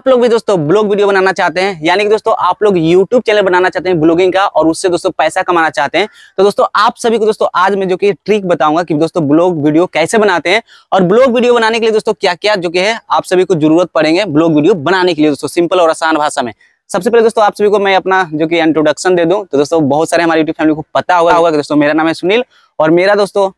आप लोग भी दोस्तों ब्लॉग वीडियो बनाना चाहते हैं यानी कि दोस्तों आप लोग यूट्यूब चैनल बनाना चाहते हैं ब्लॉगिंग का और उससे दोस्तों पैसा कमाना चाहते हैं तो दोस्तों आप सभी को दोस्तों आज मैं जो कि ट्रिक बताऊंगा कि दोस्तों ब्लॉग वीडियो कैसे बनाते हैं और ब्लॉग वीडियो बनाने के लिए दोस्तों क्या क्या जो कि है आप सभी को जरूरत पड़ेंगे ब्लॉग वीडियो बनाने के लिए दोस्तों सिंपल और आसान भाषा में सबसे पहले दोस्तों आप सभी को मैं अपना जो कि इंट्रोडक्शन दे दूं तो दोस्तों बहुत सारे हमारे यूट्यूब फैमिली को पता होगा होगा कि दोस्तों मेरा नाम है सुनील और मेरा दोस्तों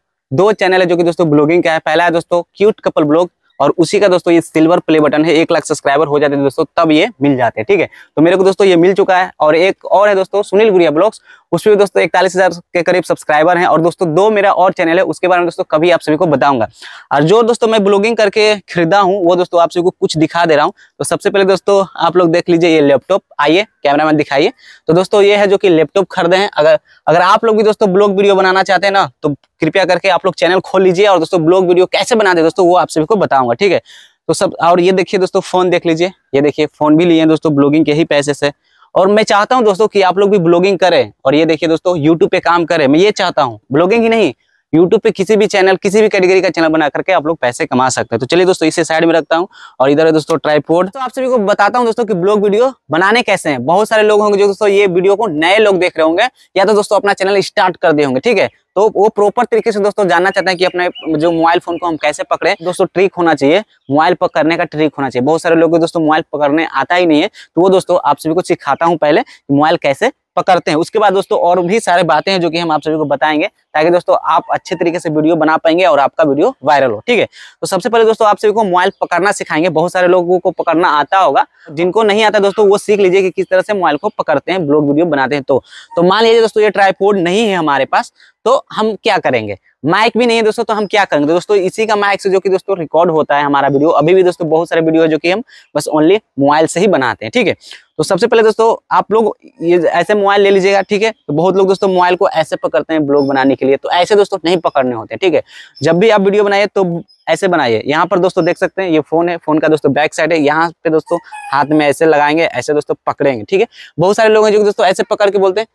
दो चैनल है जो कि दोस्तों ब्लॉगिंग का है पहला है दोस्तों क्यूट कपल ब्लॉग और उसी का दोस्तों ये सिल्वर प्ले बटन है एक लाख सब्सक्राइबर हो जाते हैं दोस्तों तब ये मिल जाते हैं ठीक है तो मेरे को दोस्तों ये मिल चुका है और एक और है दोस्तों सुनील गुड़िया ब्लॉग्स उसमें दोस्तों इकतालीस हजार के करीब सब्सक्राइबर हैं और दोस्तों दो मेरा और चैनल है उसके बारे में दोस्तों कभी आप सभी को बताऊंगा और जो दोस्तों मैं ब्लॉगिंग करके खरीदा हूँ वो दोस्तों आप सभी को कुछ दिखा दे रहा हूँ तो सबसे पहले दोस्तों आप लोग देख लीजिए ये लैपटॉप आइए कैमरा मैन दिखाइए तो दोस्तों ये है जो कि लैपटॉप खरीदे हैं अगर अगर आप लोग भी दोस्तों ब्लॉग वीडियो बनाना चाहते हैं ना तो कृपया करके आप लोग चैनल खोल लीजिए और दोस्तों ब्लॉग वीडियो कैसे बनाते हैं दोस्तों वो आप सभी को बताऊंगा दूंगा ठीक है तो सब और ये देखिए दोस्तों फोन देख लीजिए ये देखिए फोन भी लिए दोस्तों ब्लॉगिंग के ही पैसे से और मैं चाहता हूँ दोस्तों कि आप लोग भी ब्लॉगिंग करें और ये देखिए दोस्तों यूट्यूब पे काम करें मैं ये चाहता हूँ ब्लॉगिंग ही नहीं यूट्यूब पे किसी भी चैनल किसी भी कैटेगरी का चैनल बना करके आप लोग पैसे कमा सकते हैं तो चलिए दोस्तों इसे साइड में रखता हूँ और इधर है दोस्तों ट्राईपोर्ड तो आप सभी को बताता हूँ दोस्तों की ब्लॉग वीडियो बनाने कैसे हैं बहुत सारे लोग होंगे जो दोस्तों ये वीडियो को नए लोग देख रहे होंगे या तो दोस्तों अपना चैनल स्टार्ट कर दे होंगे ठीक है तो वो प्रॉपर तरीके से दोस्तों जानना चाहते हैं कि अपने जो मोबाइल फोन को हम कैसे पकड़े दोस्तों ट्रिक होना चाहिए मोबाइल पकड़ने का ट्रिक होना चाहिए बहुत सारे लोग दोस्तों मोबाइल पकड़ने आता ही नहीं है तो वो दोस्तों आप सभी को सिखाता हूँ पहले मोबाइल कैसे पकड़ते हैं उसके बाद दोस्तों और भी सारे बातें हैं जो कि हम आप सभी को बताएंगे ताकि दोस्तों आप अच्छे तरीके से वीडियो बना पाएंगे और आपका वीडियो वायरल हो ठीक है तो सबसे पहले दोस्तों आप सभी को मोबाइल पकड़ना सिखाएंगे बहुत सारे लोगों को पकड़ना आता होगा जिनको नहीं आता दोस्तों वो सीख लीजिए कि किस तरह से मोबाइल को पकड़ते हैं ब्लॉग वीडियो बनाते हैं तो, तो मान लीजिए दोस्तों ये ट्राईपोर्ड नहीं है हमारे पास तो हम क्या करेंगे माइक भी नहीं है दोस्तों तो हम क्या करेंगे दोस्तों इसी का माइक से जो कि दोस्तों रिकॉर्ड होता है हमारा वीडियो अभी भी दोस्तों बहुत सारे वीडियो है जो कि हम बस ओनली मोबाइल से ही बनाते हैं ठीक है तो सबसे पहले दोस्तों आप लोग ये ऐसे मोबाइल ले लीजिएगा ठीक है तो बहुत लोग दोस्तों मोबाइल को ऐसे पकड़ते हैं ब्लॉग बनाने के लिए तो ऐसे दोस्तों नहीं पकड़ने होते ठीक है जब भी आप वीडियो बनाइए तो ऐसे बनाइए यहाँ पर दोस्तों देख सकते हैं ये फोन है फोन का दोस्तों बैक साइड है यहाँ पे दोस्तों हाथ में ऐसे लगाएंगे ऐसे दोस्तों पकड़ेंगे ठीक है बहुत सारे लोग हैं जो दोस्तों ऐसे पकड़ के बोलते हैं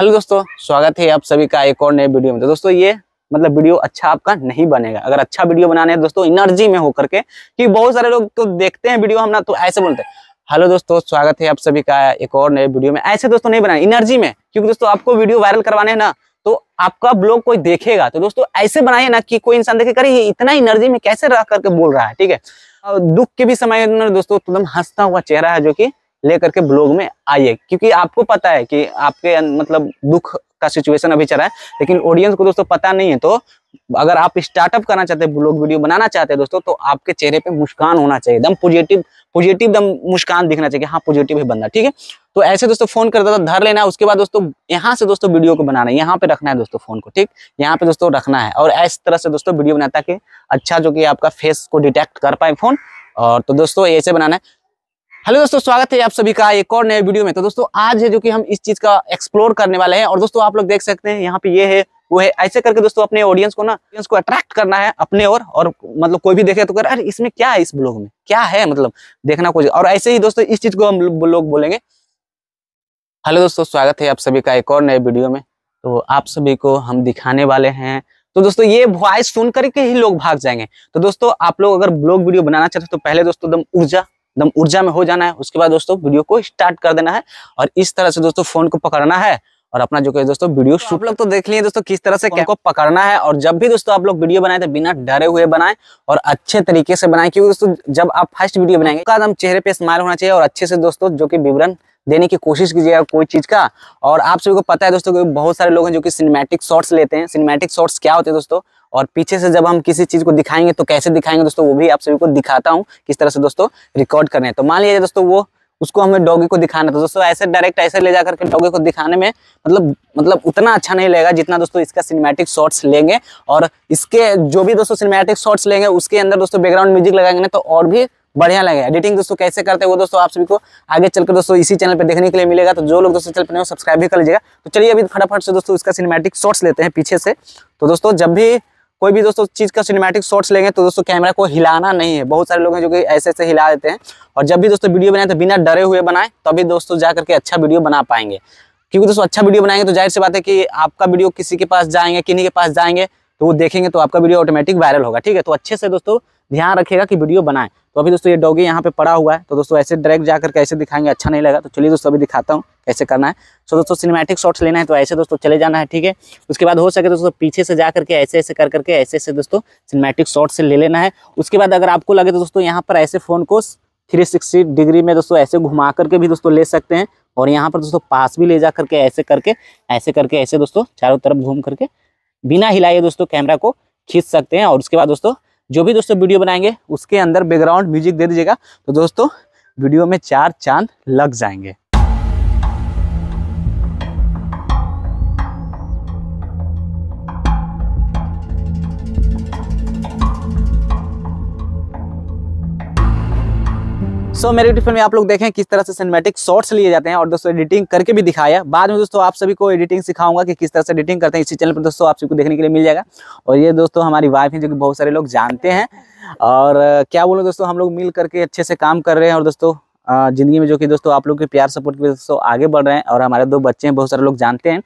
हेलो दोस्तों स्वागत है आप सभी का एक और नए वीडियो में तो दोस्तों ये मतलब वीडियो अच्छा आपका नहीं बनेगा अगर अच्छा वीडियो बनाने है दोस्तों एनर्जी में होकर के कि बहुत सारे लोग तो देखते हैं वीडियो हम ना तो ऐसे बोलते हैं हेलो दोस्तों स्वागत है आप सभी का एक और नए वीडियो में ऐसे दोस्तों नहीं बनाए एनर्जी में क्योंकि दोस्तों आपको वीडियो वायरल करवाने ना तो आपका ब्लॉग कोई देखेगा तो दोस्तों ऐसे बनाए ना कि कोई इंसान देखे करे इतना एनर्जी में कैसे रह करके बोल रहा है ठीक है दुख के भी समय दोस्तों एकदम हंसता हुआ चेहरा है जो की लेकर के ब्लॉग में आइए क्योंकि आपको पता है कि आपके मतलब दुख का सिचुएशन अभी चल रहा है लेकिन ऑडियंस को दोस्तों पता नहीं है तो अगर आप स्टार्टअप करना चाहते हैं ब्लॉग वीडियो बनाना चाहते हैं दोस्तों तो आपके चेहरे पे मुस्कान होना चाहिए एकदम पॉजिटिव पॉजिटिव एकदम मुस्कान दिखना चाहिए हाँ पॉजिटिव है बंदा ठीक है तो ऐसे दोस्तों फोन करता था धर लेना है उसके बाद दोस्तों यहाँ से दोस्तों वीडियो को बनाना है यहाँ पे रखना है दोस्तों फोन को ठीक यहाँ पे दोस्तों रखना है और इस तरह से दोस्तों वीडियो बनाता कि अच्छा जो कि आपका फेस को डिटेक्ट कर पाए फोन और तो दोस्तों ऐसे बनाना है हेलो दोस्तों स्वागत है आप सभी का एक और नए वीडियो में तो दोस्तों आज है जो कि हम इस चीज का एक्सप्लोर करने वाले हैं और दोस्तों आप लोग देख सकते हैं यहाँ पे ये है वो है ऐसे करके दोस्तों अपने ऑडियंस को ना ऑडियंस को अट्रैक्ट करना है अपने और और मतलब कोई भी देखे तो कर अरे इसमें क्या है इस ब्लॉग में क्या है मतलब देखना कुछ और ऐसे ही दोस्तों इस चीज को हम लोग बोलेंगे हेलो दोस्तों स्वागत है आप सभी का एक और नए वीडियो में तो आप सभी को हम दिखाने वाले हैं तो दोस्तों ये वॉइस सुन करके ही लोग भाग जाएंगे तो दोस्तों आप लोग अगर ब्लॉग वीडियो बनाना चाहते हो तो पहले दोस्तों एकदम ऊर्जा एकदम ऊर्जा में हो जाना है उसके बाद दोस्तों वीडियो को स्टार्ट कर देना है और इस तरह से दोस्तों फोन को पकड़ना है और अपना जो कि दोस्तों वीडियो तो शूट तो लोग तो देख लिए दोस्तों किस तरह से क्या को पकड़ना है और जब भी दोस्तों आप लोग वीडियो बनाए तो बिना डरे हुए बनाएं और अच्छे तरीके से बनाएं क्योंकि दोस्तों जब आप फर्स्ट वीडियो बनाएंगे तो एकदम चेहरे पे स्माइल होना चाहिए और अच्छे से दोस्तों जो कि विवरण देने की कोशिश कीजिएगा कोई चीज का और आप सभी को पता है दोस्तों बहुत सारे लोग हैं जो कि सिनेमेटिक शॉर्ट्स लेते हैं सिनेमेटिक शॉर्ट्स क्या होते हैं दोस्तों और पीछे से जब हम किसी चीज़ को दिखाएंगे तो कैसे दिखाएंगे दोस्तों वो भी आप सभी को दिखाता हूँ किस तरह से दोस्तों रिकॉर्ड करना हैं तो मान लीजिए दोस्तों वो उसको हमें डॉगी को दिखाना था दोस्तों ऐसे डायरेक्ट ऐसे ले जाकर के डॉगी को दिखाने में मतलब मतलब उतना अच्छा नहीं लगेगा जितना दोस्तों इसका सिनेमैटिक शॉट्स लेंगे और इसके जो भी दोस्तों सिनेमैटिक शॉट्स लेंगे उसके अंदर दोस्तों बैकग्राउंड म्यूजिक लगाएंगे ना तो और भी बढ़िया लगेगा एडिटिंग दोस्तों कैसे करते हैं वो दोस्तों आप सभी को आगे चलकर दोस्तों इसी चैनल पर देखने के लिए मिलेगा तो जो लोग दोस्तों चैनल पर नहीं सब्सक्राइब भी कर लीजिएगा तो चलिए अभी फटाफट से दोस्तों इसका सिनेमैटिक शॉर्ट्स लेते हैं पीछे से तो दोस्तों जब भी कोई भी दोस्तों चीज़ का सिनेमेटिक शॉर्ट्स लेंगे तो दोस्तों कैमरा को हिलाना नहीं है बहुत सारे लोग हैं जो कि ऐसे ऐसे हिला देते हैं और जब भी दोस्तों वीडियो बनाए तो बिना डरे हुए बनाएं तभी दोस्तों जा करके अच्छा वीडियो बना पाएंगे क्योंकि दोस्तों अच्छा वीडियो बनाएंगे तो जाहिर सी बात है कि आपका वीडियो किसी के पास जाएंगे किन्हीं के पास जाएंगे तो वो देखेंगे तो आपका वीडियो ऑटोमेटिक वायरल होगा ठीक है तो अच्छे से दोस्तों ध्यान रखेगा कि वीडियो बनाए तो अभी दोस्तों ये डॉगी यहाँ पे पड़ा हुआ है तो दोस्तों ऐसे डायरेक्ट जाकर कैसे दिखाएंगे अच्छा नहीं लगा तो चलिए दोस्तों अभी दिखाता हूँ कैसे करना है सो दोस्तों सिनेमैटिक शॉट्स लेना है तो ऐसे दोस्तों चले जाना है ठीक है उसके बाद हो सके तो दोस्तों पीछे से जा करके ऐसे ऐसे कर करके ऐसे ऐसे दोस्तों सिनेमैटिक शॉट्स ले लेना है उसके बाद अगर आपको लगे तो दोस्तों यहाँ पर ऐसे फ़ोन को थ्री सिक्सटी डिग्री में दोस्तों ऐसे घुमा करके भी दोस्तों ले सकते हैं और यहाँ पर दोस्तों पास भी ले जा करके ऐसे करके ऐसे करके ऐसे दोस्तों चारों तरफ घूम करके बिना हिलाए दोस्तों कैमरा को खींच सकते हैं और उसके बाद दोस्तों जो भी दोस्तों वीडियो बनाएंगे उसके अंदर बैकग्राउंड म्यूजिक दे दीजिएगा तो दोस्तों वीडियो में चार चांद लग जाएंगे सो so, मेरे यूट्यूब में आप लोग देखें किस तरह से सिनेमेटिक शॉर्ट्स लिए जाते हैं और दोस्तों एडिटिंग करके भी दिखाया बाद में दोस्तों आप सभी को एडिटिंग सिखाऊंगा कि किस तरह से एडिटिंग करते हैं इसी चैनल पर दोस्तों आप सबको देखने के लिए मिल जाएगा और ये दोस्तों हमारी वाइफ है जो कि बहुत सारे लोग जानते हैं और क्या बोलो दोस्तों हम लोग मिल करके अच्छे से काम कर रहे हैं और दोस्तों ज़िंदगी में जो कि दोस्तों आप लोग के प्यार सपोर्ट के दोस्तों आगे बढ़ रहे हैं और हमारे दो बच्चे हैं बहुत सारे लोग जानते हैं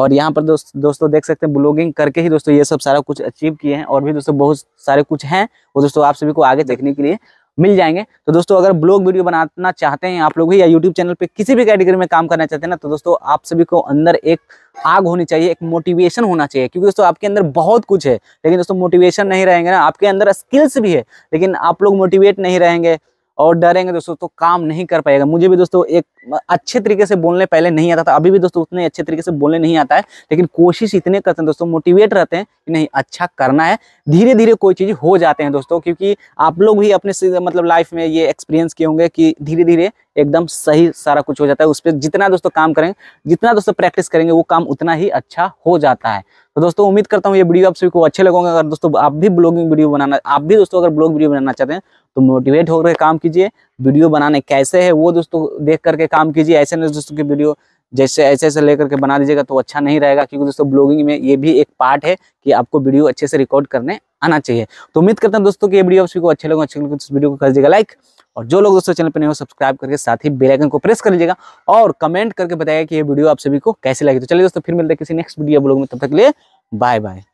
और यहाँ पर दोस्त दोस्तों देख सकते हैं ब्लॉगिंग करके ही दोस्तों ये सब सारा कुछ अचीव किए हैं और भी दोस्तों बहुत सारे कुछ हैं वो दोस्तों आप सभी को आगे देखने के लिए मिल जाएंगे तो दोस्तों अगर ब्लॉग वीडियो बनाना चाहते हैं आप लोग भी या यूट्यूब चैनल पे किसी भी कैटेगरी में काम करना चाहते हैं ना तो दोस्तों आप सभी को अंदर एक आग होनी चाहिए एक मोटिवेशन होना चाहिए क्योंकि दोस्तों आपके अंदर बहुत कुछ है लेकिन दोस्तों मोटिवेशन नहीं रहेंगे ना आपके अंदर स्किल्स भी है लेकिन आप लोग मोटिवेट नहीं रहेंगे और डरेंगे दोस्तों तो काम नहीं कर पाएगा मुझे भी दोस्तों एक अच्छे तरीके से बोलने पहले नहीं आता था अभी भी दोस्तों उतने अच्छे तरीके से बोलने नहीं आता है लेकिन कोशिश इतने करते हैं दोस्तों मोटिवेट रहते हैं कि नहीं अच्छा करना है धीरे धीरे कोई चीज़ हो जाते हैं दोस्तों क्योंकि आप लोग भी अपने मतलब लाइफ में ये एक्सपीरियंस किए होंगे कि धीरे धीरे एकदम सही सारा कुछ हो जाता है उस पर जितना दोस्तों काम करेंगे जितना दोस्तों प्रैक्टिस करेंगे वो काम उतना ही अच्छा हो जाता है तो दोस्तों उम्मीद करता हूँ ये वीडियो आप सभी को अच्छे लगोगे अगर दोस्तों आप भी ब्लॉगिंग वीडियो बनाना आप भी दोस्तों अगर ब्लॉग वीडियो बनाना चाहते हैं तो मोटिवेट होकर काम कीजिए वीडियो बनाने कैसे है वो दोस्तों देख करके काम कीजिए ऐसे नहीं दोस्तों की वीडियो जैसे ऐसे ऐसे लेकर के बना दीजिएगा तो अच्छा नहीं रहेगा क्योंकि दोस्तों ब्लॉगिंग में ये भी एक पार्ट है कि आपको वीडियो अच्छे से रिकॉर्ड करने आना चाहिए तो उम्मीद करता हूँ दोस्तों कि ये वीडियो आप सभी को अच्छे लोगों अच्छे तो इस वीडियो को कर दीजिएगा लाइक और जो लोग दोस्तों चैनल पर नहीं हो सब्सक्राइब करके साथ ही बेलाइकन को प्रेस कर लीजिएगा और कमेंट करके बताएगा कि ये वीडियो आप सभी को कैसे लगे तो चलिए दोस्तों फिर मिलते किसी नेक्स्ट वीडियो ब्लॉग में तब तक लिए बाय बाय